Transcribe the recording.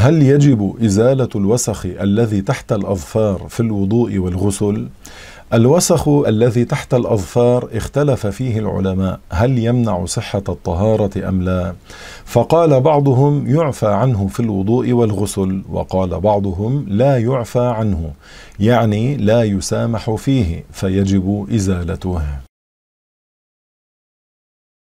هل يجب إزالة الوسخ الذي تحت الأظفار في الوضوء والغسل؟ الوسخ الذي تحت الأظفار اختلف فيه العلماء هل يمنع صحة الطهارة أم لا؟ فقال بعضهم يعفى عنه في الوضوء والغسل وقال بعضهم لا يعفى عنه يعني لا يسامح فيه فيجب إزالته